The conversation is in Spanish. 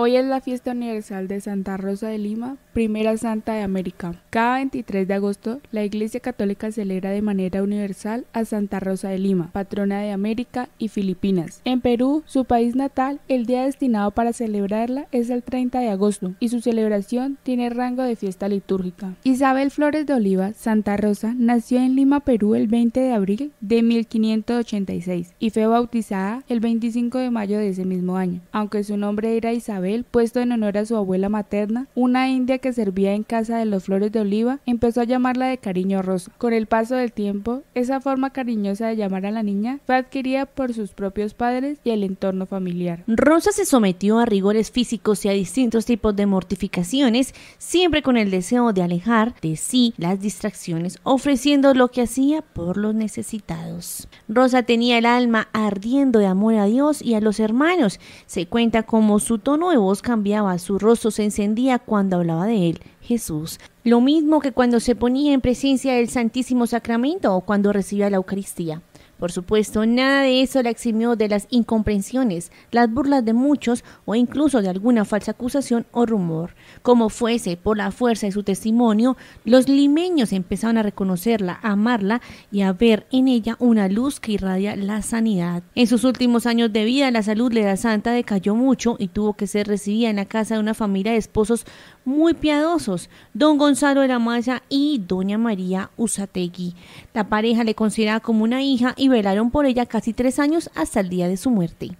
Hoy es la fiesta universal de Santa Rosa de Lima, primera santa de América. Cada 23 de agosto, la Iglesia Católica celebra de manera universal a Santa Rosa de Lima, patrona de América y Filipinas. En Perú, su país natal, el día destinado para celebrarla es el 30 de agosto y su celebración tiene rango de fiesta litúrgica. Isabel Flores de Oliva, Santa Rosa, nació en Lima, Perú el 20 de abril de 1586 y fue bautizada el 25 de mayo de ese mismo año, aunque su nombre era Isabel puesto en honor a su abuela materna, una india que servía en casa de los Flores de Oliva, empezó a llamarla de cariño Rosa. Con el paso del tiempo, esa forma cariñosa de llamar a la niña fue adquirida por sus propios padres y el entorno familiar. Rosa se sometió a rigores físicos y a distintos tipos de mortificaciones, siempre con el deseo de alejar de sí las distracciones, ofreciendo lo que hacía por los necesitados. Rosa tenía el alma ardiendo de amor a Dios y a los hermanos. Se cuenta como su tono de voz cambiaba, su rostro se encendía cuando hablaba de él, Jesús. Lo mismo que cuando se ponía en presencia del Santísimo Sacramento o cuando recibía la Eucaristía. Por supuesto, nada de eso la eximió de las incomprensiones, las burlas de muchos o incluso de alguna falsa acusación o rumor. Como fuese, por la fuerza de su testimonio, los limeños empezaron a reconocerla, a amarla y a ver en ella una luz que irradia la sanidad. En sus últimos años de vida, la salud de la santa decayó mucho y tuvo que ser recibida en la casa de una familia de esposos muy piadosos, don Gonzalo de la Maya y doña María Usategui. La pareja le consideraba como una hija y velaron por ella casi tres años hasta el día de su muerte.